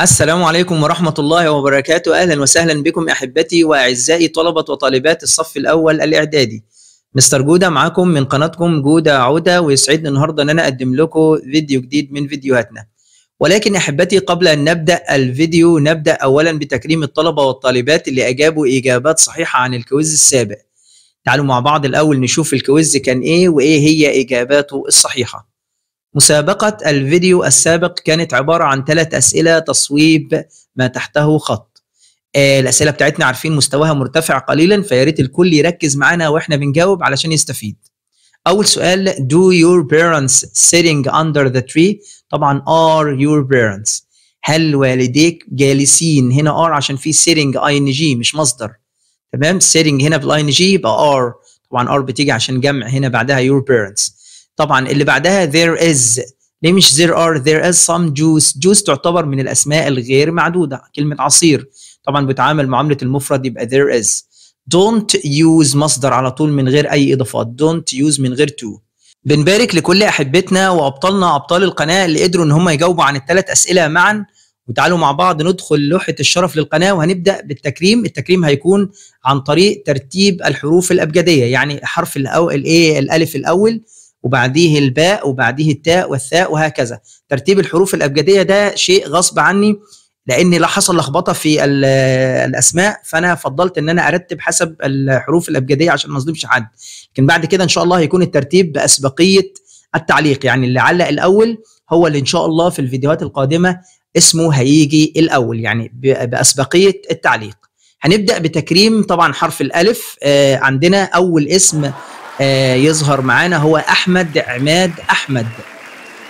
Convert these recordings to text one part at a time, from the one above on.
السلام عليكم ورحمة الله وبركاته أهلا وسهلا بكم أحبتي وأعزائي طلبة وطالبات الصف الأول الإعدادي مستر جودة معاكم من قناتكم جودة عودة ويسعدني النهاردة أن أنا أقدم لكم فيديو جديد من فيديوهاتنا ولكن أحبتي قبل أن نبدأ الفيديو نبدأ أولا بتكريم الطلبة والطالبات اللي أجابوا إجابات صحيحة عن الكويز السابق تعالوا مع بعض الأول نشوف الكويز كان إيه وإيه هي إجاباته الصحيحة مسابقة الفيديو السابق كانت عبارة عن ثلاث أسئلة تصويب ما تحته خط آه الأسئلة بتاعتنا عارفين مستواها مرتفع قليلا فياريت الكل يركز معانا وإحنا بنجاوب علشان يستفيد أول سؤال Do your parents sitting under the tree طبعا are your parents هل والديك جالسين هنا are عشان في sitting ing مش مصدر تمام sitting هنا في ing يبقى are طبعا are بتيجي عشان جمع هنا بعدها your parents طبعا اللي بعدها there is ليه مش there are there is some juice juice تعتبر من الأسماء الغير معدودة كلمة عصير طبعا بتعامل معاملة المفرد يبقى there is don't use مصدر على طول من غير أي إضافات don't use من غير to بنبارك لكل أحبتنا وأبطالنا أبطال القناة اللي قدروا إن هم يجاوبوا عن الثلاث أسئلة معاً وتعالوا مع بعض ندخل لوحة الشرف للقناة وهنبدأ بالتكريم التكريم هيكون عن طريق ترتيب الحروف الأبجدية يعني حرف الأول الإيه الألف الأول وبعديه الباء وبعديه التاء والثاء وهكذا ترتيب الحروف الابجديه ده شيء غصب عني لأني لا حصل لخبطه في آه، الاسماء فانا فضلت ان انا ارتب حسب الحروف الابجديه عشان ما اظلمش حد لكن بعد كده ان شاء الله هيكون الترتيب باسبقيه التعليق يعني اللي علق الاول هو اللي ان شاء الله في الفيديوهات القادمه اسمه هيجي الاول يعني باسبقيه التعليق هنبدا بتكريم طبعا حرف الالف آه، عندنا اول اسم آه، يظهر معانا هو احمد عماد احمد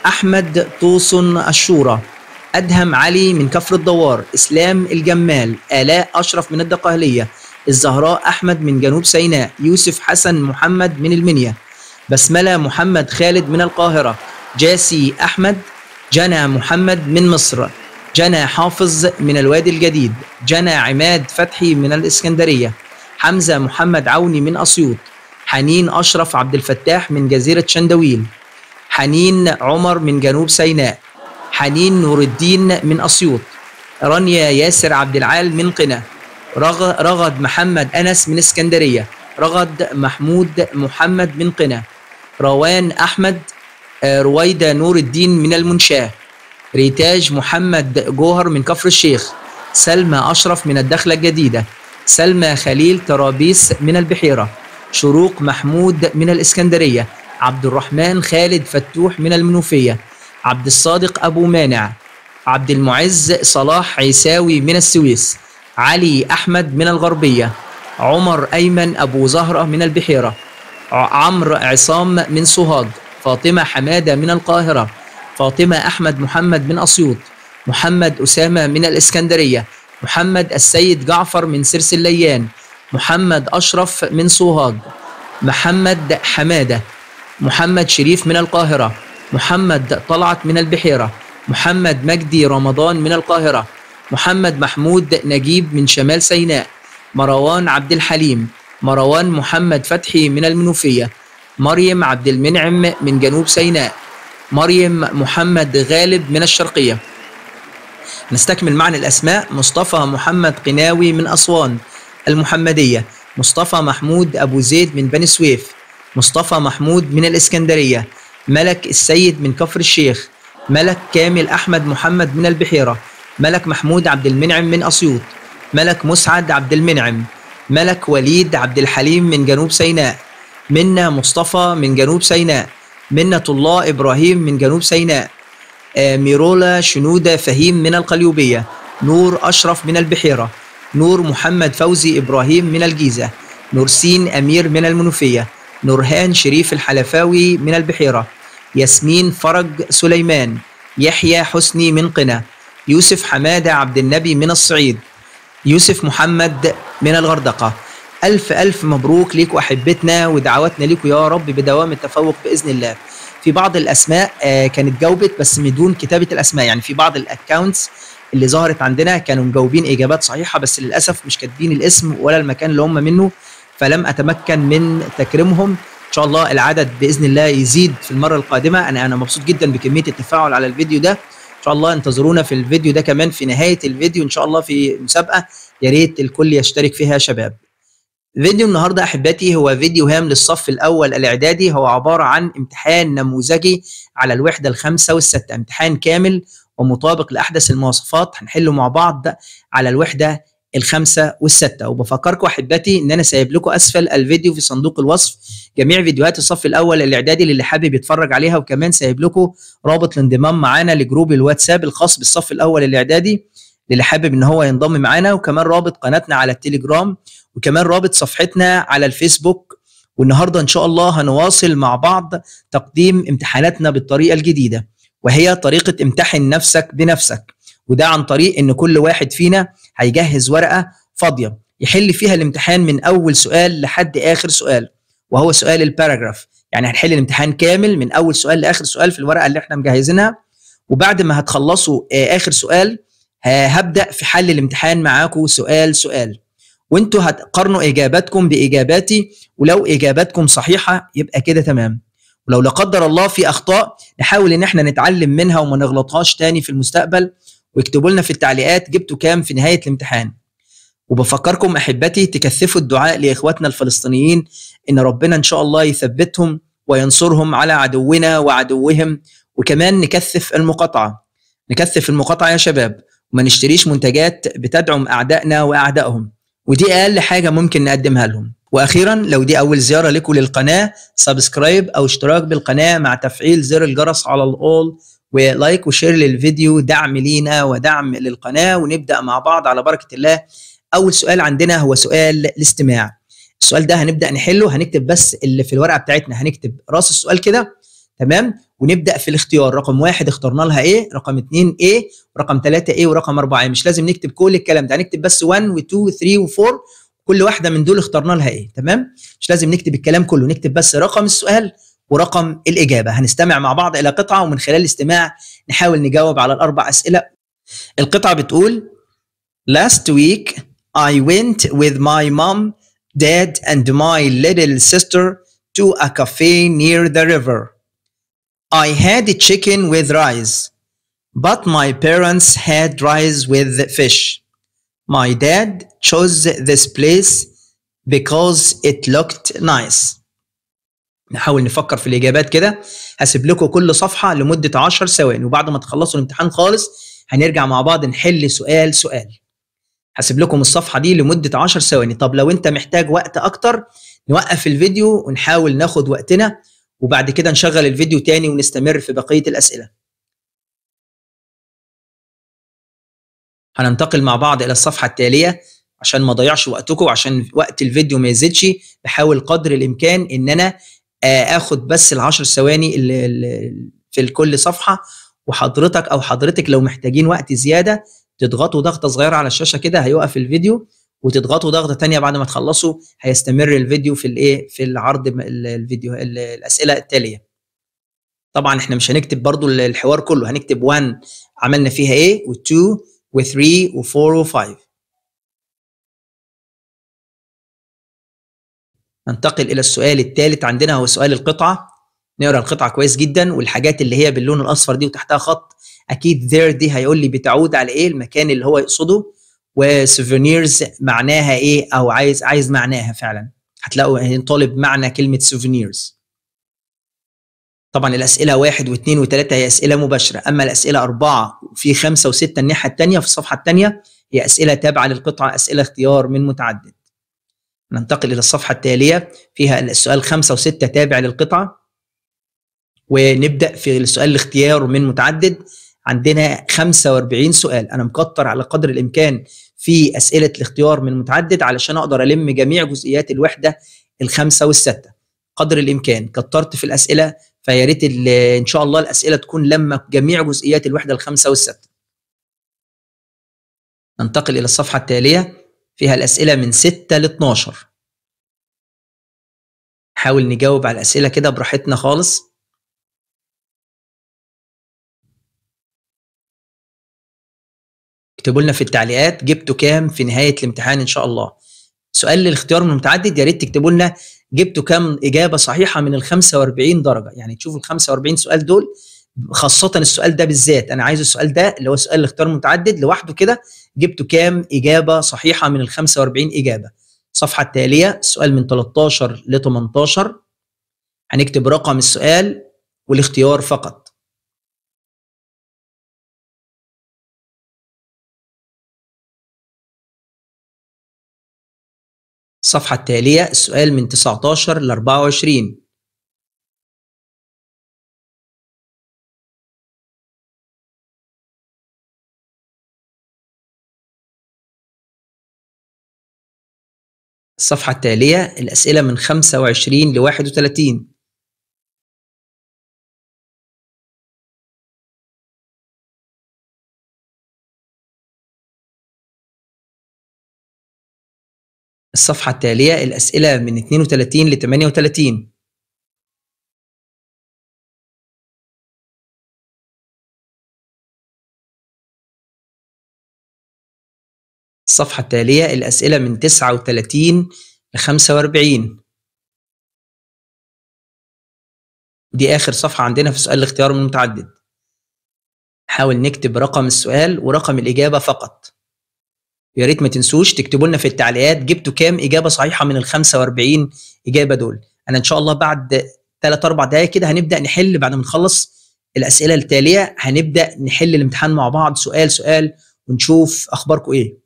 احمد طوسن الشورى ادهم علي من كفر الدوار اسلام الجمال الاء اشرف من الدقهليه الزهراء احمد من جنوب سيناء يوسف حسن محمد من المنيا بسمله محمد خالد من القاهره جاسي احمد جنى محمد من مصر جنى حافظ من الوادي الجديد جنى عماد فتحي من الاسكندريه حمزه محمد عوني من اسيوط حنين أشرف عبد الفتاح من جزيرة شندويل حنين عمر من جنوب سيناء حنين نور الدين من أسيوط رانيا ياسر عبد العال من قنا رغد محمد أنس من اسكندرية رغد محمود محمد من قنا روان أحمد آه، رويدة نور الدين من المنشاة ريتاج محمد جوهر من كفر الشيخ سلمى أشرف من الدخلة الجديدة سلمى خليل ترابيس من البحيرة شروق محمود من الإسكندرية عبد الرحمن خالد فتوح من المنوفية عبد الصادق أبو مانع عبد المعز صلاح عيساوي من السويس علي أحمد من الغربية عمر أيمن أبو زهرة من البحيرة عمرو عصام من سوهاج فاطمة حمادة من القاهرة فاطمة أحمد محمد من أسيوط محمد أسامة من الإسكندرية محمد السيد جعفر من سرس الليان محمد أشرف من سوهاج محمد حمادة محمد شريف من القاهرة محمد طلعت من البحيرة محمد مجدي رمضان من القاهرة محمد محمود نجيب من شمال سيناء مروان عبد الحليم مروان محمد فتحي من المنوفية مريم عبد المنعم من جنوب سيناء مريم محمد غالب من الشرقية نستكمل معنى الأسماء مصطفى محمد قناوي من أسوان المحمدية مصطفى محمود أبو زيد من بني سويف مصطفى محمود من الإسكندرية ملك السيد من كفر الشيخ ملك كامل أحمد محمد من البحيرة ملك محمود عبد المنعم من أسيوط ملك مسعد عبد المنعم ملك وليد عبد الحليم من جنوب سيناء منا مصطفى من جنوب سيناء منة الله إبراهيم من جنوب سيناء آه، ميرولا شنودة فهيم من القليوبية نور أشرف من البحيرة نور محمد فوزي إبراهيم من الجيزة نورسين أمير من المنوفية نورهان شريف الحلفاوي من البحيرة ياسمين فرج سليمان يحيى حسني من قنا يوسف حمادة عبد النبي من الصعيد يوسف محمد من الغردقة ألف ألف مبروك ليكوا أحبتنا ودعواتنا ليكوا يا رب بدوام التفوق بإذن الله في بعض الأسماء آه، كانت جاوبت بس بدون كتابة الأسماء يعني في بعض الأكاونتس اللي ظهرت عندنا كانوا مجاوبين اجابات صحيحه بس للاسف مش كاتبين الاسم ولا المكان اللي هم منه فلم اتمكن من تكريمهم ان شاء الله العدد باذن الله يزيد في المره القادمه انا انا مبسوط جدا بكميه التفاعل على الفيديو ده ان شاء الله انتظرونا في الفيديو ده كمان في نهايه الفيديو ان شاء الله في مسابقه يا ريت الكل يشترك فيها يا شباب فيديو النهارده احبتي هو فيديو هام للصف الاول الاعدادي هو عباره عن امتحان نموذجي على الوحده الخامسه والسته امتحان كامل ومطابق لاحدث المواصفات هنحله مع بعض على الوحده الخمسه والسته وبفكركم احبتي ان انا سايب لكم اسفل الفيديو في صندوق الوصف جميع فيديوهات الصف الاول الاعدادي للي حابب يتفرج عليها وكمان سايب لكم رابط الانضمام معانا لجروب الواتساب الخاص بالصف الاول الاعدادي للي حابب ان هو ينضم معانا وكمان رابط قناتنا على التليجرام وكمان رابط صفحتنا على الفيسبوك والنهارده ان شاء الله هنواصل مع بعض تقديم امتحاناتنا بالطريقه الجديده وهي طريقه امتحن نفسك بنفسك وده عن طريق ان كل واحد فينا هيجهز ورقه فاضيه يحل فيها الامتحان من اول سؤال لحد اخر سؤال وهو سؤال الباراجراف يعني هنحل الامتحان كامل من اول سؤال لاخر سؤال في الورقه اللي احنا مجهزينها وبعد ما هتخلصوا آه، اخر سؤال هبدا في حل الامتحان معاكم سؤال سؤال وانتوا هتقارنوا اجاباتكم باجاباتي ولو اجاباتكم صحيحه يبقى كده تمام ولو لا قدر الله في اخطاء نحاول ان احنا نتعلم منها وما نغلطهاش تاني في المستقبل واكتبوا لنا في التعليقات جبتوا كام في نهايه الامتحان وبفكركم احبتي تكثفوا الدعاء لاخواتنا الفلسطينيين ان ربنا ان شاء الله يثبتهم وينصرهم على عدونا وعدوهم وكمان نكثف المقاطعه نكثف المقاطعه يا شباب وما نشتريش منتجات بتدعم اعدائنا واعدائهم ودي اقل حاجه ممكن نقدمها لهم واخيرا لو دي اول زياره لكم للقناه سبسكرايب او اشتراك بالقناه مع تفعيل زر الجرس على الاول ولايك وشير للفيديو دعم لينا ودعم للقناه ونبدا مع بعض على بركه الله اول سؤال عندنا هو سؤال الاستماع السؤال ده هنبدا نحله هنكتب بس اللي في الورقه بتاعتنا هنكتب راس السؤال كده تمام ونبدا في الاختيار رقم واحد اخترنا لها ايه رقم اتنين ايه رقم ثلاثة ايه ورقم اربعة ايه مش لازم نكتب كل الكلام ده هنكتب بس 1 و2 و3 و4 كل واحده من دول اخترنا لها ايه تمام مش لازم نكتب الكلام كله نكتب بس رقم السؤال ورقم الاجابه هنستمع مع بعض الى قطعه ومن خلال الاستماع نحاول نجاوب على الاربع اسئله القطعه بتقول last week I went with my mom dad and my little sister to a cafe near the river I had chicken with rice but my parents had rice with fish My dad chose this place because it looked nice. نحاول نفكر في الإجابات كده هسيب لكم كل صفحة لمدة 10 ثواني وبعد ما تخلصوا الامتحان خالص هنرجع مع بعض نحل سؤال سؤال. هسيب لكم الصفحة دي لمدة 10 ثواني طب لو أنت محتاج وقت أكتر نوقف الفيديو ونحاول ناخد وقتنا وبعد كده نشغل الفيديو تاني ونستمر في بقية الأسئلة هننتقل مع بعض الى الصفحه التاليه عشان ما اضيعش وقتكم وعشان وقت الفيديو ما يزيدش بحاول قدر الامكان ان انا آه، اخد بس ال10 ثواني في كل صفحه وحضرتك او حضرتك لو محتاجين وقت زياده تضغطوا ضغطه صغيره على الشاشه كده هيوقف الفيديو وتضغطوا ضغطه تانية بعد ما تخلصوا هيستمر الفيديو في الايه في العرض الفيديو الاسئله التاليه طبعا احنا مش هنكتب برضو الحوار كله هنكتب 1 عملنا فيها ايه و2 و3 و4 و5 ننتقل الى السؤال الثالث عندنا هو سؤال القطعه نقرا القطعه كويس جدا والحاجات اللي هي باللون الاصفر دي وتحتها خط اكيد there دي هيقول لي بتعود على ايه المكان اللي هو يقصده وسوفينيرز معناها ايه او عايز عايز معناها فعلا هتلاقوا طالب معنى كلمه سوفينيرز طبعا الاسئله واحد واثنين وثلاثه هي اسئله مباشره اما الاسئله اربعه وفي خمسه وسته الناحيه الثانيه في الصفحه الثانيه هي اسئله تابعه للقطعه اسئله اختيار من متعدد ننتقل الى الصفحه التاليه فيها السؤال خمسه وسته تابع للقطعه ونبدا في السؤال الاختيار من متعدد عندنا 45 سؤال انا مكتر على قدر الامكان في اسئله الاختيار من متعدد علشان اقدر الم جميع جزئيات الوحده الخمسه والسته قدر الامكان كترت في الاسئله فيا ريت ان شاء الله الاسئله تكون لما جميع جزئيات الوحده الخامسه والسادسه. ننتقل الى الصفحه التاليه فيها الاسئله من 6 ل 12. حاول نجاوب على الاسئله كده براحتنا خالص. اكتبوا لنا في التعليقات جبتوا كام في نهايه الامتحان ان شاء الله. سؤال للاختيار من المتعدد يا ريت تكتبوا لنا جبتوا كام اجابه صحيحه من ال 45 درجه يعني تشوفوا ال 45 سؤال دول خاصة السؤال ده بالذات أنا عايز السؤال ده اللي هو سؤال الاختيار المتعدد لوحده كده جبته كام إجابة صحيحة من ال 45 إجابة الصفحة التالية السؤال من 13 ل 18 هنكتب رقم السؤال والاختيار فقط الصفحة التالية السؤال من 19 ل 24 الصفحة التالية الأسئلة من 25 ل 31 الصفحة التالية الأسئلة من 32 ل 38 الصفحة التالية الأسئلة من 39 ل 45 دي آخر صفحة عندنا في سؤال الاختيار المتعدد حاول نكتب رقم السؤال ورقم الإجابة فقط يا ريت ما تنسوش تكتبوا لنا في التعليقات جبتوا كام اجابه صحيحه من ال 45 اجابه دول انا ان شاء الله بعد 3 4 دقائق كده هنبدا نحل بعد ما نخلص الاسئله التاليه هنبدا نحل الامتحان مع بعض سؤال سؤال ونشوف اخباركم ايه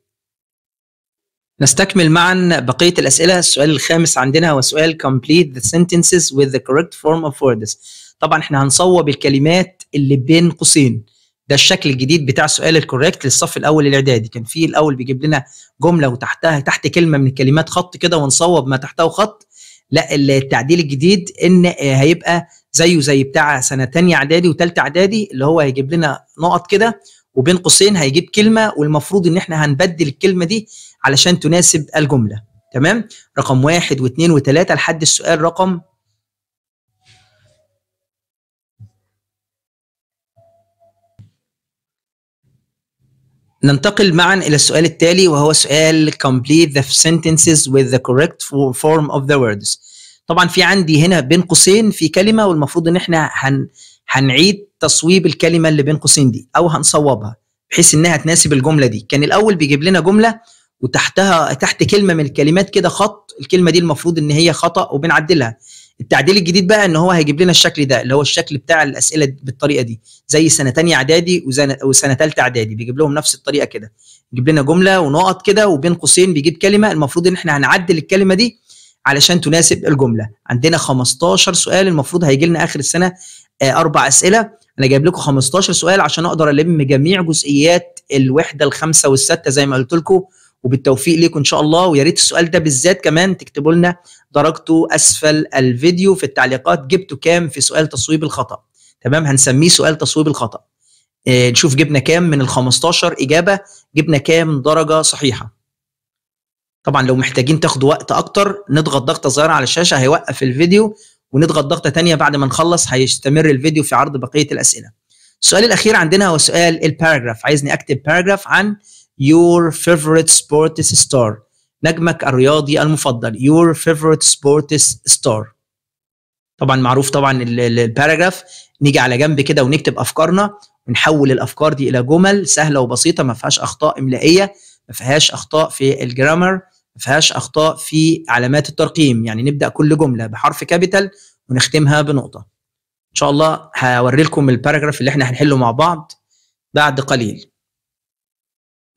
نستكمل معا بقيه الاسئله السؤال الخامس عندنا هو سؤال complete the sentences with the correct form of words طبعا احنا هنصوب الكلمات اللي بين قوسين ده الشكل الجديد بتاع سؤال الكوريكت للصف الاول الاعدادي كان في الاول بيجيب لنا جمله وتحتها تحت كلمه من الكلمات خط كده ونصوب ما تحته خط لا التعديل الجديد ان آه، هيبقى زيه زي بتاع سنه ثانيه اعدادي وثالثه اعدادي اللي هو هيجيب لنا نقط كده وبين قوسين هيجيب كلمه والمفروض ان احنا هنبدل الكلمه دي علشان تناسب الجمله تمام رقم واحد واثنين وثلاثه لحد السؤال رقم ننتقل معا الى السؤال التالي وهو سؤال complete the sentences with the correct form of the words طبعا في عندي هنا بين قوسين في كلمه والمفروض ان احنا هن هنعيد تصويب الكلمه اللي بين قوسين دي او هنصوبها بحيث انها تناسب الجمله دي كان الاول بيجيب لنا جمله وتحتها تحت كلمه من الكلمات كده خط الكلمه دي المفروض ان هي خطا وبنعدلها التعديل الجديد بقى ان هو هيجيب لنا الشكل ده اللي هو الشكل بتاع الاسئله بالطريقه دي زي سنه ثانيه اعدادي وسنه ثالثه اعدادي بيجيب لهم نفس الطريقه كده يجيب لنا جمله ونقط كده وبين قوسين بيجيب كلمه المفروض ان احنا هنعدل الكلمه دي علشان تناسب الجمله عندنا 15 سؤال المفروض هيجي لنا اخر السنه آه، اربع اسئله انا جايب لكم 15 سؤال عشان اقدر الم جميع جزئيات الوحده الخامسه والسادسه زي ما قلت لكم وبالتوفيق ليكم ان شاء الله ويا ريت السؤال ده بالذات كمان تكتبوا لنا درجته اسفل الفيديو في التعليقات جبتوا كام في سؤال تصويب الخطا تمام هنسميه سؤال تصويب الخطا إيه نشوف جبنا كام من ال 15 اجابه جبنا كام درجه صحيحه طبعا لو محتاجين تاخدوا وقت اكتر نضغط ضغطه صغيره على الشاشه هيوقف الفيديو ونضغط ضغطه تانية بعد ما نخلص هيستمر الفيديو في عرض بقيه الاسئله السؤال الاخير عندنا هو سؤال الباراجراف عايزني اكتب باراجراف عن your favorite sports star نجمك الرياضي المفضل your favorite sports star طبعا معروف طبعا الباراجراف نيجي على جنب كده ونكتب افكارنا ونحول الافكار دي الى جمل سهله وبسيطه ما فيهاش اخطاء املائيه ما فيهاش اخطاء في الجرامر ما فيهاش اخطاء في علامات الترقيم يعني نبدا كل جمله بحرف كابيتال ونختمها بنقطه ان شاء الله هوري لكم الباراجراف اللي احنا هنحله مع بعض بعد قليل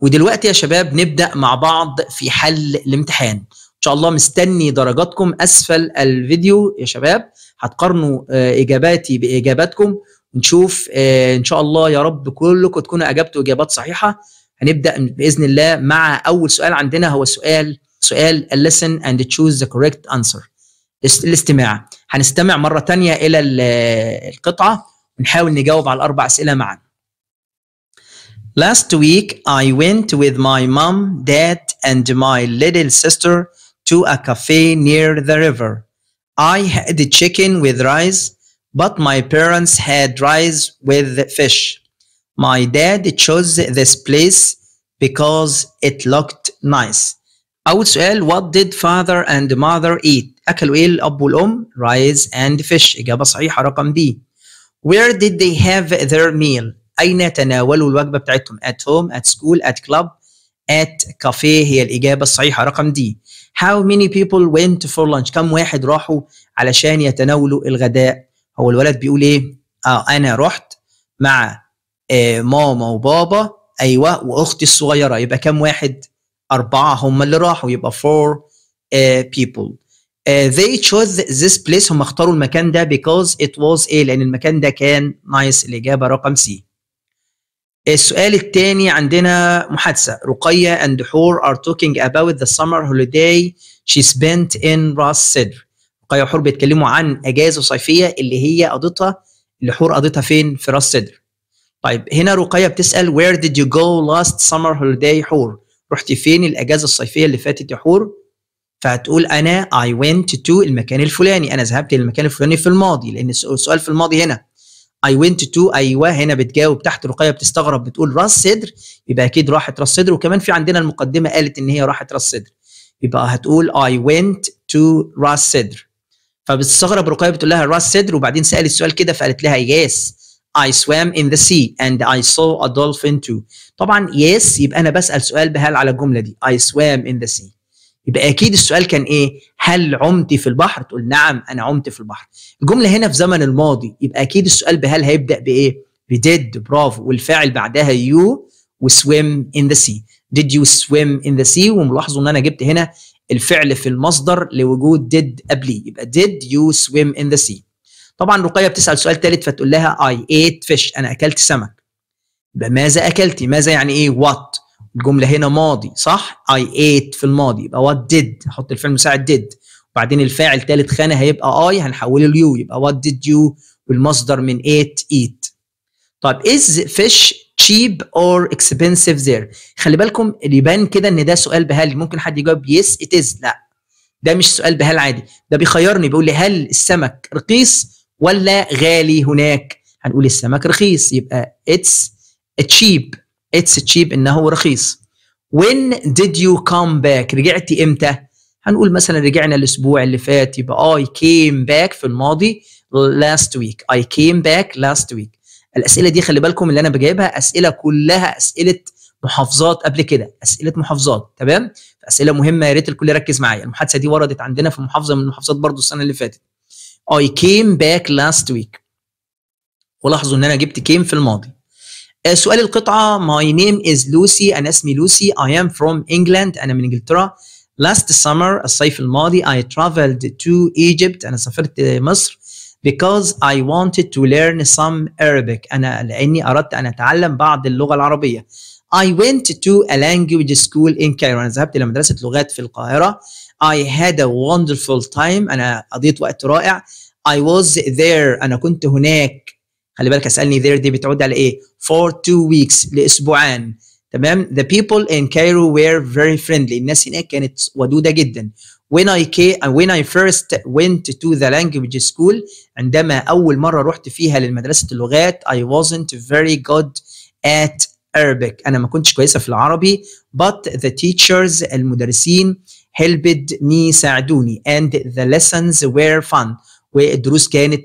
ودلوقتي يا شباب نبدا مع بعض في حل الامتحان ان شاء الله مستني درجاتكم اسفل الفيديو يا شباب هتقارنوا آه، اجاباتي باجاباتكم ونشوف آه، ان شاء الله يا رب كلكم تكونوا اجابتوا اجابات صحيحه هنبدا باذن الله مع اول سؤال عندنا هو سؤال سؤال listen and choose the correct answer الاستماع هنستمع مره ثانيه الى القطعه ونحاول نجاوب على الاربع اسئله معا Last week, I went with my mom, dad, and my little sister to a cafe near the river. I had chicken with rice, but my parents had rice with fish. My dad chose this place because it looked nice. أول سؤال what did father and mother eat؟ أكلوا إيه الأب والأم؟ rice and fish. إجابة صحيحة رقم D. Where did they have their meal؟ اين تناولوا الوجبه بتاعتهم at home at school at club at cafe هي الاجابه الصحيحه رقم دي how many people went for lunch كم واحد راحوا علشان يتناولوا الغداء هو الولد بيقول ايه اه انا رحت مع آه ماما وبابا ايوه واختي الصغيره يبقى كم واحد اربعه هم اللي راحوا يبقى four آه people uh, they chose this place هم اختاروا المكان ده because it was ايه لان المكان ده كان نايس nice. الاجابه رقم سي السؤال الثاني عندنا محادثة رقية and حور are talking about the summer holiday she spent in راس سدر رقية وحور بيتكلموا عن أجازة صيفية اللي هي قضتها اللي حور قضتها فين في راس سدر طيب هنا رقية بتسأل where did you go last summer holiday حور رحتي فين الأجازة الصيفية اللي فاتت يا حور فهتقول أنا I went to المكان الفلاني أنا ذهبت للمكان الفلاني في الماضي لأن السؤال في الماضي هنا اي ونت تو ايوه هنا بتجاوب تحت رقيه بتستغرب بتقول راس صدر يبقى اكيد راحت راس صدر وكمان في عندنا المقدمه قالت ان هي راحت راس صدر يبقى هتقول اي ونت تو راس صدر فبتستغرب رقيه بتقول لها راس صدر وبعدين سالت سؤال كده فقالت لها يس I swam in the sea and I saw a dolphin too. طبعا yes يبقى انا بسال سؤال بهال على الجمله دي I swam in the sea. يبقى اكيد السؤال كان ايه هل عمتي في البحر تقول نعم انا عمت في البحر الجمله هنا في زمن الماضي يبقى اكيد السؤال بهل هيبدا بايه بديد برافو والفاعل بعدها يو وسويم ان ذا سي did you swim ان ذا سي وملاحظوا ان انا جبت هنا الفعل في المصدر لوجود did قبليه يبقى did you swim ان ذا سي طبعا رقيه بتسال سؤال ثالث فتقول لها اي ايت فيش انا اكلت سمك يبقى ماذا اكلتي ماذا يعني ايه وات الجمله هنا ماضي صح I ate في الماضي يبقى what did احط الفعل المساعد did وبعدين الفاعل ثالث خانه هيبقى I هنحوله ليو يبقى what did you والمصدر من ايت eat طيب is fish cheap or expensive there خلي بالكم اللي يبان كده ان ده سؤال بهل ممكن حد يجاوب yes it is لا ده مش سؤال بهل عادي ده بيخيرني بيقول لي هل السمك رخيص ولا غالي هناك هنقول السمك رخيص يبقى it's cheap اتس تشيب انه رخيص وين ديد يو كام باك رجعتي امتى هنقول مثلا رجعنا الاسبوع اللي فات يبقى اي كيم باك في الماضي لاست ويك اي كيم باك لاست ويك الاسئله دي خلي بالكم اللي انا بجايبها اسئله كلها اسئله محافظات قبل كده اسئله محافظات تمام اسئله مهمه يا ريت الكل يركز معايا المحادثه دي وردت عندنا في محافظه من المحافظات برضو السنه اللي فاتت اي كيم باك لاست ويك ولاحظوا ان انا جبت كيم في الماضي آه، سؤال القطعه My name is Lucy انا اسمي لوسي I am from England انا من انجلترا last summer الصيف الماضي I traveled to Egypt أنا سافرت مصر because I wanted to learn some Arabic أنا لأني أردت أن أتعلم بعض اللغة العربية I went to a language school in Cairo أنا ذهبت إلى مدرسة لغات في القاهرة I had a wonderful time أنا قضيت وقت رائع I was there أنا كنت هناك خلي بالك اسالني there دي بتعود على ايه for two weeks لاسبوعان تمام the people in Cairo were very friendly الناس هناك كانت ودودة جدا when I came, when I first went to the language school عندما أول مرة رحت فيها للمدرسة اللغات I wasn't very good at Arabic أنا ما كنتش كويسة في العربي but the teachers المدرسين helped me ساعدوني and the lessons were fun والدروس كانت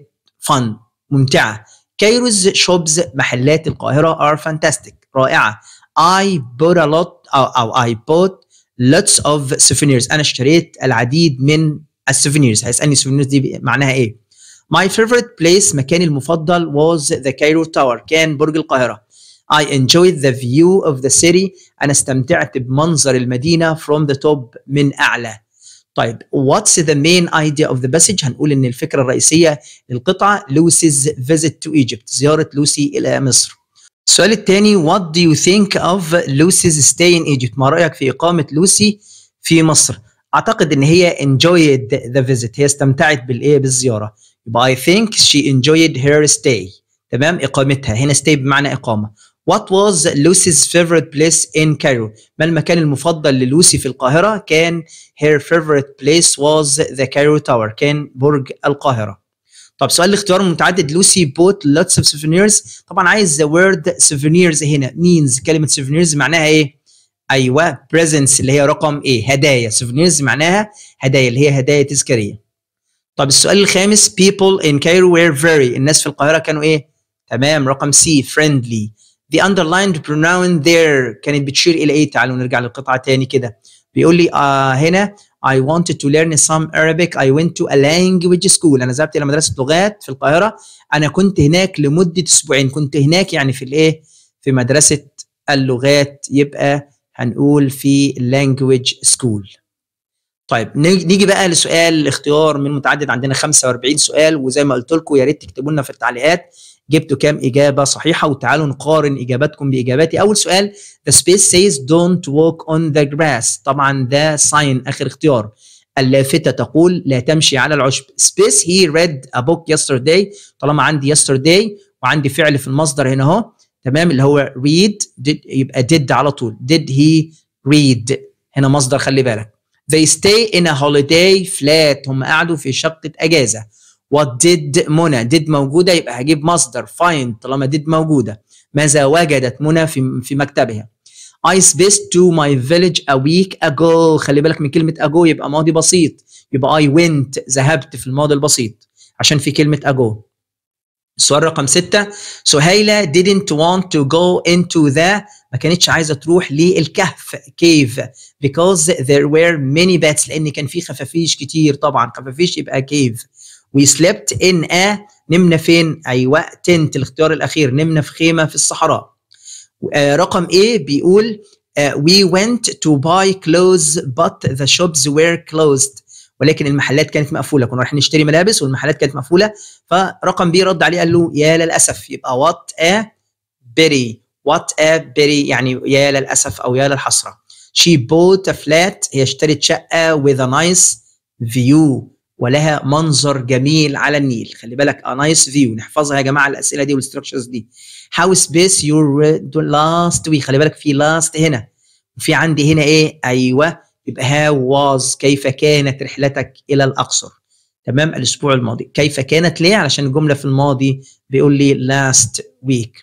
fun ممتعة كايروز شوبز محلات القاهره ار فانتاستيك رائعه اي بوت ا لوت او اي بوت لوتس اوف سوفينيرز انا اشتريت العديد من السوفينيرز هيسالني السوفينيرز دي معناها ايه ماي favorite بليس مكاني المفضل واز ذا كايرو تاور كان برج القاهره I enjoyed the view of the city أنا استمتعت بمنظر المدينة from the top من أعلى طيب واتس ذا مين ايديا اوف ذا باسج هنقول ان الفكره الرئيسيه للقطعه لوسيز فيزيت تو ايجيبت زياره لوسي الى مصر السؤال الثاني وات دو يو ثينك اوف لوسيز ستاي ان ايجيبت ما رايك في اقامه لوسي في مصر اعتقد ان هي انجويد ذا فيزيت هي استمتعت بالايه بالزياره يبقى اي ثينك شي انجويد هير ستاي تمام اقامتها هنا ستاي بمعنى اقامه What was Lucy's favorite place in Cairo? ما المكان المفضل للوسي في القاهرة؟ كان her favorite place was the Cairo Tower. كان برج القاهرة. طب سؤال الاختيار المتعدد لوسي بوت lots of souvenirs. طبعا عايز the word souvenirs هنا means كلمة souvenirs معناها ايه؟ ايوه presents اللي هي رقم ايه؟ هدايا. souvenirs معناها هدايا اللي هي هدايا تذكارية. طب السؤال الخامس people in Cairo were very الناس في القاهرة كانوا ايه؟ تمام رقم سي friendly the underlined pronoun there كانت بتشير الى ايه تعالوا نرجع للقطعه تاني كده بيقول لي آه هنا I wanted to learn some Arabic I went to a language school أنا ذهبت إلى مدرسة لغات في القاهرة أنا كنت هناك لمدة أسبوعين كنت هناك يعني في الإيه في مدرسة اللغات يبقى هنقول في language school طيب نيجي بقى لسؤال الاختيار من متعدد عندنا 45 سؤال وزي ما قلت لكم يا ريت تكتبوا لنا في التعليقات جبتوا كام اجابه صحيحه وتعالوا نقارن اجاباتكم باجاباتي اول سؤال the space says don't walk on the grass طبعا ذا sign اخر اختيار اللافته تقول لا تمشي على العشب space he read a book yesterday طالما عندي yesterday وعندي فعل في المصدر هنا اهو تمام اللي هو read did يبقى did على طول did he read هنا مصدر خلي بالك they stay in a holiday flat هم قعدوا في شقه اجازه وات ديد منى ديد موجوده يبقى هجيب مصدر فايند طالما ديد موجوده ماذا وجدت منى في في مكتبها I spaced to my village a week ago خلي بالك من كلمة ago يبقى ماضي بسيط يبقى I went ذهبت في الماضي البسيط عشان في كلمة ago السؤال رقم ستة سهيلة didn't want to go into the ما كانتش عايزة تروح للكهف cave because there were many bats لأن كان في خفافيش كتير طبعا خفافيش يبقى cave وي سليبت ان ا نمنا فين ايوه تنت الاختيار الاخير نمنا في خيمه في الصحراء آه رقم ايه بيقول وي ونت تو باي كلوز بات ذا شوبز وير كلوزد ولكن المحلات كانت مقفوله كنا رايحين نشتري ملابس والمحلات كانت مقفوله فرقم بي رد عليه قال له يا للاسف يبقى وات ا بيري وات ا بيري يعني يا للاسف او يا للحسره شي بوت فلات هي اشترت شقه with a nice view ولها منظر جميل على النيل خلي بالك ا نايس فيو نحفظها يا جماعه الاسئله دي والاستراكشرز دي هاو سبيس يور لاست وي خلي بالك في لاست هنا وفي عندي هنا ايه ايوه يبقى هاو واز كيف كانت رحلتك الى الاقصر تمام الاسبوع الماضي كيف كانت ليه علشان الجمله في الماضي بيقول لي لاست ويك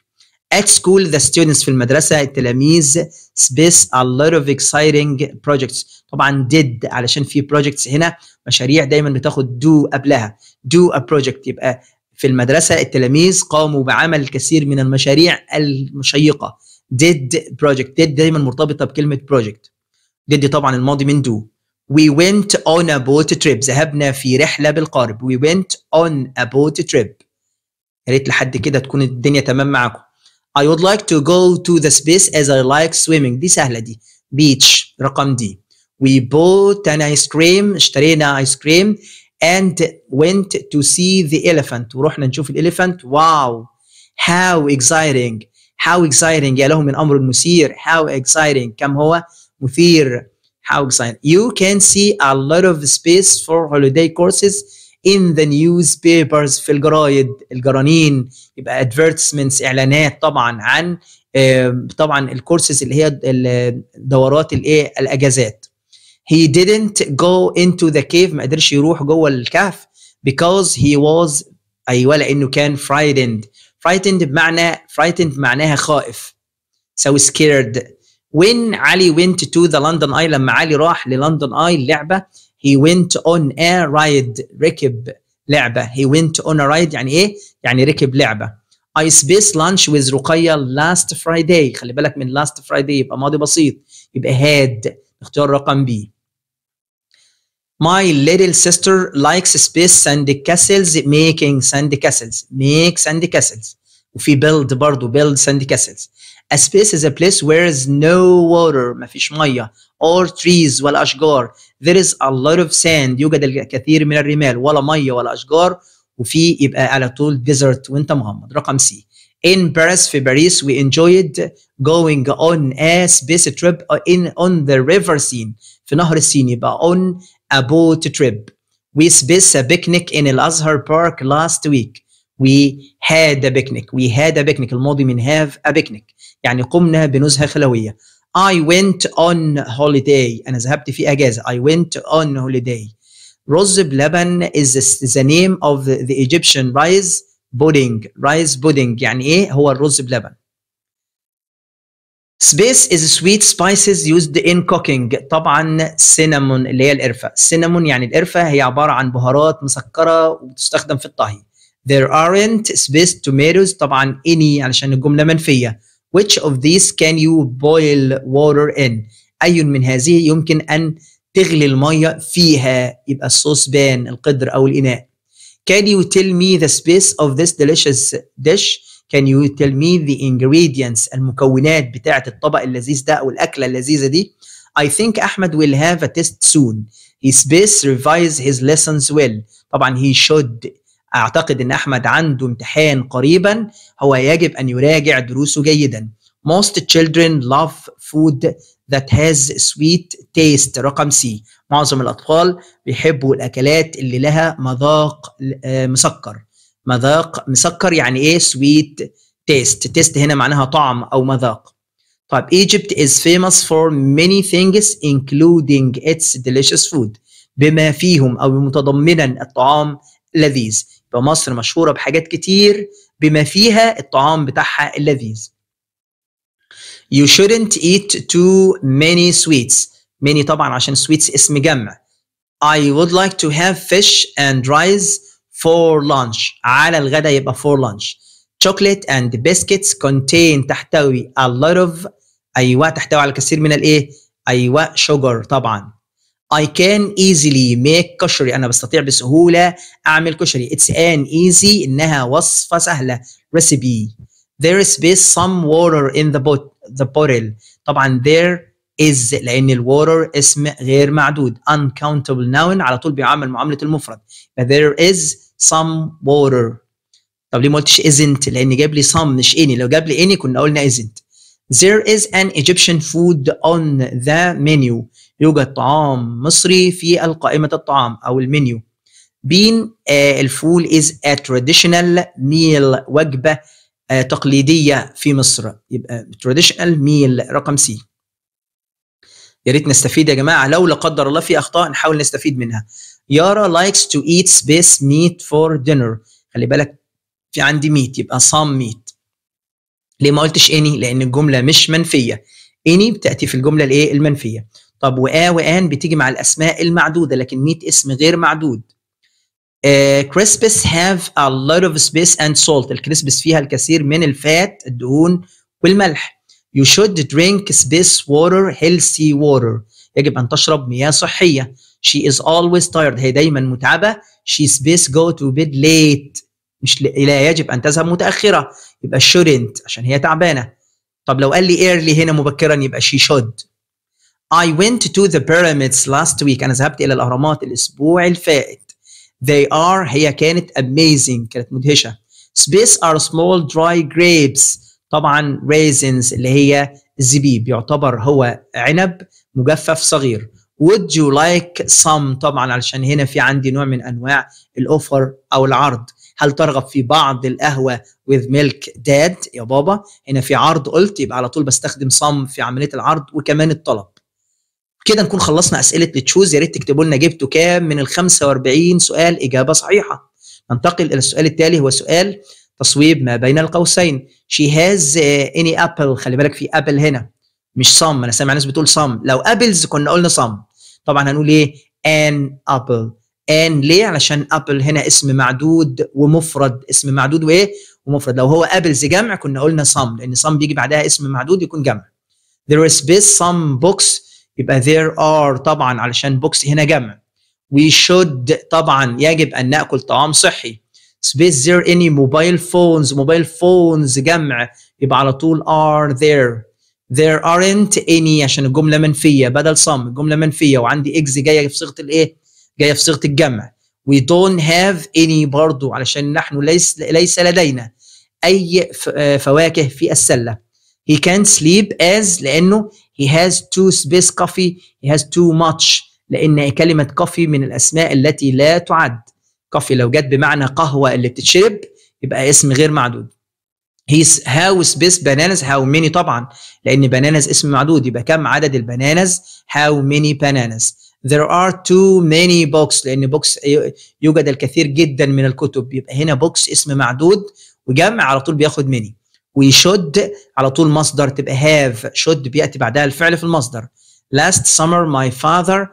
At school, the students في المدرسة التلاميذ space a lot of exciting projects. طبعا ديد علشان في بروجكتس هنا مشاريع دايما بتاخد دو قبلها دو ا بروجكت يبقى في المدرسه التلاميذ قاموا بعمل الكثير من المشاريع المشيقه ديد بروجكت ديد دايما مرتبطه بكلمه بروجكت ديد طبعا الماضي من دو وي ونت اون ا بوت تريب ذهبنا في رحلة بالقارب وي ونت اون ا بوت تريب يا ريت لحد كده تكون الدنيا تمام معاكم I would like to go to the space as I like swimming دي سهلة دي beach رقم دي we bought an ice cream اشترينا ice cream and went to see the elephant ورحنا نشوف الاليفنت واو how exciting how exciting يا له من امر مثير how exciting كم هو مثير how exciting you can see a lot of space for holiday courses in the newspapers في الجرايد الجرانين يبقى advertisements اعلانات طبعا عن طبعا الكورسز اللي هي الدورات الايه الاجازات he didn't go into the cave ما قدرش يروح جوه الكهف because he was ايوه لانه كان frightened frightened بمعنى frightened معناها خائف so scared when علي went to the London Eye لما علي راح للندن اي اللعبه he went on a ride ركب لعبه he went on a ride يعني ايه يعني ركب لعبه I space lunch with رقية last Friday خلي بالك من last Friday يبقى ماضي بسيط يبقى had اختيار رقم بي My little sister likes space sand castles making sand castles make sand castles وفي build برضه build sand castles a space is a place where is no water ما فيش ميه or trees ولا أشجار there is a lot of sand يوجد الكثير من الرمال ولا ميه ولا أشجار وفي يبقى على طول desert وانت مغمض رقم سي in Paris في باريس we enjoyed going on a space trip eh, in on the river scene في نهر السين يبقى on a boat trip. We spent a picnic in Azhar Park last week. We had a picnic. We had a picnic. الماضي من have a picnic. يعني قمنا بنزهة خلوية. I went on holiday. أنا ذهبت في أجازة. I went on holiday. رز بلبن is the name of the, the Egyptian rice pudding. Rice pudding يعني إيه؟ هو الرز بلبن. سبيس از سويت سبايسز يوزد ان كوكينج طبعا سينامون اللي هي القرفه سينامون يعني القرفه هي عباره عن بهارات مسكره وبتستخدم في الطهي there aren't space tomatoes طبعا any علشان الجمله منفيه which of these can you boil water in اي من هذه يمكن ان تغلي الميه فيها يبقى الصوص بان القدر او الاناء can you tell me the space of this delicious dish can you tell me the ingredients المكونات بتاعة الطبق اللذيذ ده أو الأكلة اللذيذة دي I think أحمد will have a test soon he's best revise his lessons well طبعا he should أعتقد أن أحمد عنده امتحان قريبا هو يجب أن يراجع دروسه جيدا most children love food that has sweet taste رقم سي معظم الأطفال بيحبوا الأكلات اللي لها مذاق آه، مسكر مذاق مسكر يعني ايه سويت تيست تيست هنا معناها طعم او مذاق طيب Egypt is famous for many things including its delicious food بما فيهم او متضمنا الطعام لذيذ يبقى مصر مشهوره بحاجات كتير بما فيها الطعام بتاعها اللذيذ You shouldn't eat too many sweets many طبعا عشان sweets اسم جمع I would like to have fish and rice فور لانش على الغداء يبقى فور لانش chocolate and biscuits contain تحتوي a lot of أيوة تحتوي على كثير من الإيه؟ أيوة sugar طبعا I can easily make كشري أنا بستطيع بسهولة أعمل كشري It's an easy إنها وصفة سهلة recipe There is be some water in the pot the bottle طبعا there is لأن الwater اسم غير معدود uncountable noun على طول بيعامل معاملة المفرد there is some water طب ليه ما قلتش isn't لان جاب لي some مش اني لو جاب لي اني كنا قلنا isn't there is an Egyptian food on the menu يوجد طعام مصري في القائمة الطعام أو المنيو بين آه، الفول is a traditional meal وجبة آه، تقليدية في مصر يبقى traditional meal رقم سي يا ريت نستفيد يا جماعة لو لا قدر الله في أخطاء نحاول نستفيد منها يارا لايكس تو ايت سبيس ميت فور دينر خلي بالك في عندي ميت يبقى صام ميت ليه ما قلتش اني لان الجمله مش منفيه اني بتاتي في الجمله الايه المنفيه طب وآ آه وآن بتيجي مع الأسماء المعدودة لكن ميت اسم غير معدود. كريسبس هاف ا lot اوف سبيس اند سولت الكريسبس فيها الكثير من الفات الدهون والملح. You should drink space water healthy water يجب أن تشرب مياه صحية. she is always tired هي دايما متعبه she best go to bed late مش لا يجب ان تذهب متاخره يبقى shouldn't عشان هي تعبانه طب لو قال لي early هنا مبكرا يبقى she should I went to the pyramids last week انا ذهبت الى الاهرامات الاسبوع الفائت they are هي كانت amazing كانت مدهشه space are small dry grapes طبعا raisins اللي هي الزبيب يعتبر هو عنب مجفف صغير would you like some طبعا علشان هنا في عندي نوع من انواع الاوفر او العرض هل ترغب في بعض القهوه with milk داد يا بابا هنا في عرض قلت يبقى على طول بستخدم صم في عمليه العرض وكمان الطلب كده نكون خلصنا اسئله لتشوز يا ريت تكتبوا لنا جبتوا كام من ال 45 سؤال اجابه صحيحه ننتقل الى السؤال التالي هو سؤال تصويب ما بين القوسين شي هاز اني ابل خلي بالك في ابل هنا مش صم انا سامع ناس بتقول صم لو ابلز كنا قلنا صم طبعا هنقول ايه ان ابل ان ليه علشان ابل هنا اسم معدود ومفرد اسم معدود وايه ومفرد لو هو ابلز جمع كنا قلنا صم لان صم بيجي بعدها اسم معدود يكون جمع there is this some books يبقى there are طبعا علشان بوكس هنا جمع we should طبعا يجب ان ناكل طعام صحي is there any mobile phones mobile phones جمع يبقى على طول are there there aren't any عشان الجمله منفيه بدل some جمله منفيه وعندي اكس جايه في صيغه الايه؟ جايه في صيغه الجمع we don't have any برضو علشان نحن ليس ليس لدينا اي آه، فواكه في السله he can't sleep as لانه he has too space coffee he has too much لان كلمه coffee من الاسماء التي لا تعد coffee لو جت بمعنى قهوه اللي بتتشرب يبقى اسم غير معدود هيس هاو سبيس بانانز هاو ميني طبعا لان بانانز اسم معدود يبقى كم عدد البانانز هاو ميني بانانز there are too many books لان بوكس يوجد الكثير جدا من الكتب يبقى هنا بوكس اسم معدود وجمع على طول بياخد ميني ويشد على طول مصدر تبقى هاف شد بياتي بعدها الفعل في المصدر last summer my father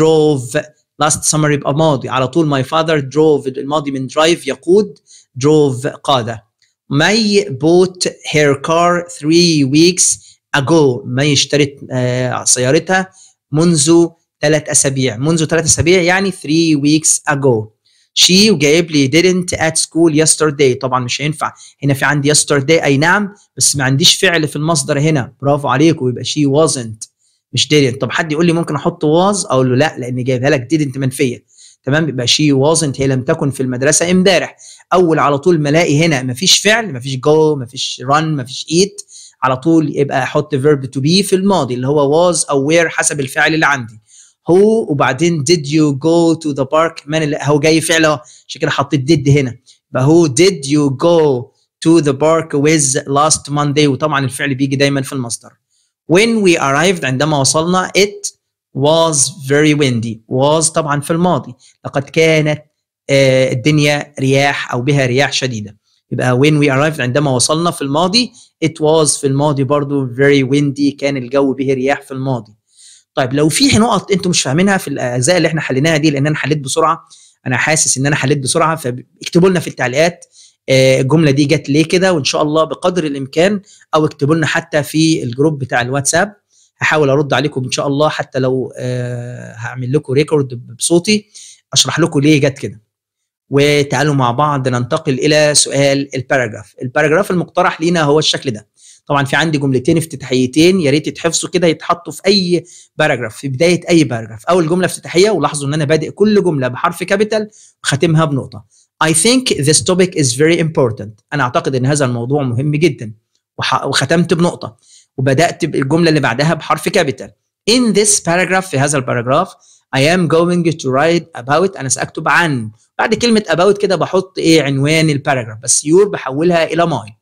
drove last summer يبقى ماضي على طول my father drove الماضي من drive يقود drove قاده ماي بوت هير كار 3 ويكس اجو ماي اشترت آه، سيارتها منذ ثلاث أسابيع. منذ ثلاث أسابيع يعني 3 ويكس اجو شي وجايب لي didn't at school yesterday. طبعا مش هينفع. هنا في عندي yesterday أي نعم بس ما عنديش فعل في المصدر هنا. برافو عليك ويبقى شي wasn't مش didn't. طب حد يقول لي ممكن أحط was أقول له لا لأن جايبها لك didn't منفية. تمام يبقى شي وازنت هي لم تكن في المدرسه امبارح اول على طول ما الاقي هنا مفيش فعل مفيش جو مفيش ران مفيش ايت على طول يبقى احط فيرب تو بي في الماضي اللي هو واز او وير حسب الفعل اللي عندي هو وبعدين did you go to the park من اللي هو جاي فعل اهو عشان كده حطيت ديد هنا يبقى هو did you go to the park with last Monday وطبعا الفعل بيجي دايما في المصدر when we arrived عندما وصلنا it was very windy was طبعا في الماضي لقد كانت آه، الدنيا رياح او بها رياح شديده يبقى when we arrived عندما وصلنا في الماضي it was في الماضي برضو very windy كان الجو به رياح في الماضي طيب لو في نقط انتم مش فاهمينها في الاجزاء اللي احنا حليناها دي لان انا حليت بسرعه انا حاسس ان انا حليت بسرعه فاكتبوا لنا في التعليقات آه، الجمله دي جت ليه كده وان شاء الله بقدر الامكان او اكتبوا لنا حتى في الجروب بتاع الواتساب هحاول ارد عليكم ان شاء الله حتى لو آه، هعمل لكم ريكورد بصوتي اشرح لكم ليه جت كده وتعالوا مع بعض ننتقل الى سؤال الباراجراف الباراجراف المقترح لينا هو الشكل ده طبعا في عندي جملتين افتتاحيتين يا ريت يتحفظوا كده يتحطوا في اي باراجراف في بدايه اي باراجراف اول جمله افتتاحيه ولاحظوا ان انا بادئ كل جمله بحرف كابيتال خاتمها بنقطه I think this topic is very important انا اعتقد ان هذا الموضوع مهم جدا وختمت بنقطه وبدات بالجمله اللي بعدها بحرف كابيتال in this paragraph في هذا الباراجراف I am going to write about أنا سأكتب عن بعد كلمة about كده بحط إيه عنوان الباراجراف بس يور بحولها إلى ماي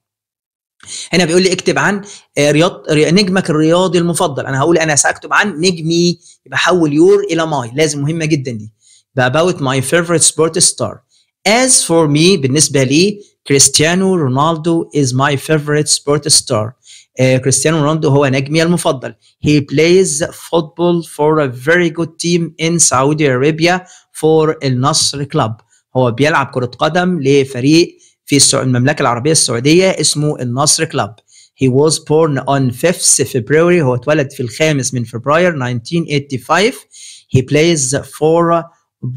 هنا بيقول لي اكتب عن آه، رياض نجمك الرياضي المفضل انا هقول انا ساكتب عن نجمي يبقى حول يور الى ماي لازم مهمه جدا دي about my favorite sport star as for me بالنسبه لي كريستيانو رونالدو is my favorite sport star آه، كريستيانو رونالدو هو نجمي المفضل he plays football for a very good team in Saudi Arabia for النصر كلاب هو بيلعب كرة قدم لفريق في المملكة العربية السعودية اسمه النصر كلاب he was born on 5th February هو اتولد في الخامس من فبراير 1985 he plays for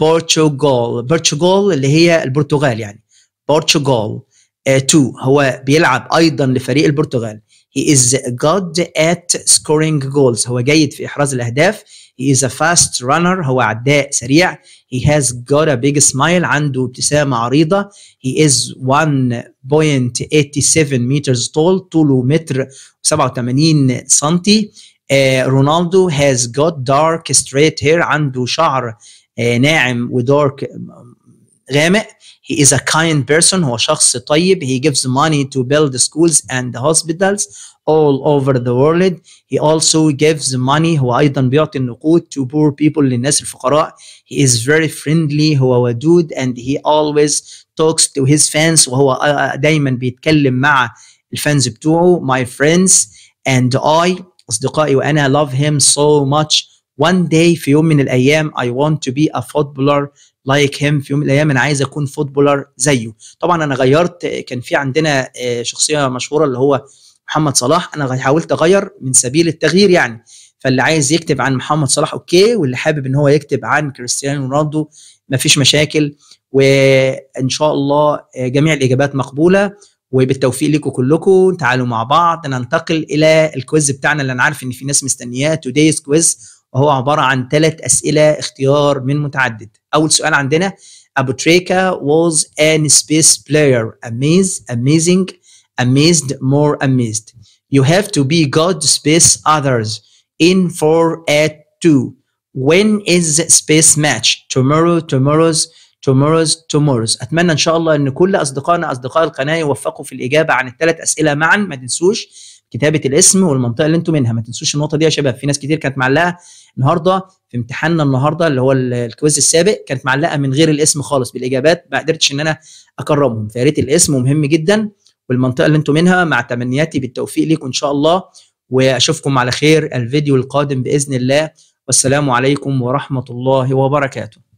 Portugal Portugal اللي هي البرتغال يعني Portugal 2 هو بيلعب ايضا لفريق البرتغال he is good at scoring goals هو جيد في احراز الاهداف he is a fast runner هو عداء سريع he has got a big smile عنده ابتسامة عريضة he is 1.87 meters tall طوله متر 87 سنتي آه uh, رونالدو has got dark straight hair عنده شعر uh, ناعم ودارك غامق He is a kind person هو شخص طيب he gives money to build schools and hospitals all over the world he also gives money هو أيضا بيعطي النقود to poor people للناس الفقراء he is very friendly هو ودود and he always talks to his fans وهو دايما بيتكلم مع الفانز بتوعه my friends and I أصدقائي وأنا love him so much one day في يوم من الأيام I want to be a footballer لايك هيم في يوم من الايام انا عايز اكون فوتبولر زيه طبعا انا غيرت كان في عندنا آه، شخصيه مشهوره اللي هو محمد صلاح انا حاولت اغير من سبيل التغيير يعني فاللي عايز يكتب عن محمد صلاح اوكي واللي حابب ان هو يكتب عن كريستيانو رونالدو مفيش مشاكل وان شاء الله آه، جميع الاجابات مقبوله وبالتوفيق لكم كلكم تعالوا مع بعض ننتقل الى الكويز بتاعنا اللي انا عارف ان في ناس مستنياه دايز كويز وهو عباره عن ثلاث اسئله اختيار من متعدد اول سؤال عندنا ابو تريكا was an space player amazed amazing amazed more amazed you have to be god space others in for at two when is space match tomorrow tomorrow's tomorrow's, tomorrow's اتمنى ان شاء الله ان كل اصدقائنا اصدقاء القناه يوفقوا في الاجابه عن الثلاث اسئله معا ما تنسوش كتابه الاسم والمنطقه اللي انتم منها ما تنسوش النقطه دي يا شباب في ناس كتير كانت معلقه النهارده في امتحاننا النهارده اللي هو الكويز السابق كانت معلقه من غير الاسم خالص بالاجابات ما قدرتش ان انا اكرمهم فيا ريت الاسم مهم جدا والمنطقه اللي انتم منها مع تمنياتي بالتوفيق ليكم ان شاء الله واشوفكم على خير الفيديو القادم باذن الله والسلام عليكم ورحمه الله وبركاته